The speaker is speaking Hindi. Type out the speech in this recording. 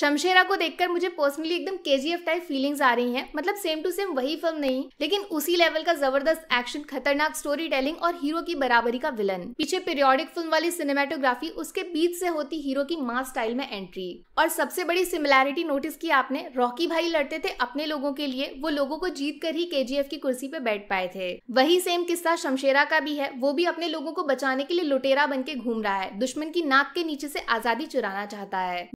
शमशेरा को देखकर मुझे पर्सनली एकदम एफ टाइप फीलिंग्स आ रही हैं मतलब सेम टू सेम वही फिल्म नहीं लेकिन उसी लेवल का जबरदस्त एक्शन खतरनाक स्टोरी टेलिंग और हीरो की बराबरी का विलन पीछे पीरियोडिक फिल्म वाली सिनेमाटोग्राफी उसके बीच से होती हीरो की माँ स्टाइल में एंट्री और सबसे बड़ी सिमिलैरिटी नोटिस की आपने रॉकी भाई लड़ते थे अपने लोगों के लिए वो लोगों को जीत कर ही एफ की कुर्सी पे बैठ पाए थे वही सेम किस्सा शमशेरा का भी है वो भी अपने लोगों को बचाने के लिए लुटेरा बन के घूम रहा है दुश्मन की नाक के नीचे से आजादी चुराना चाहता है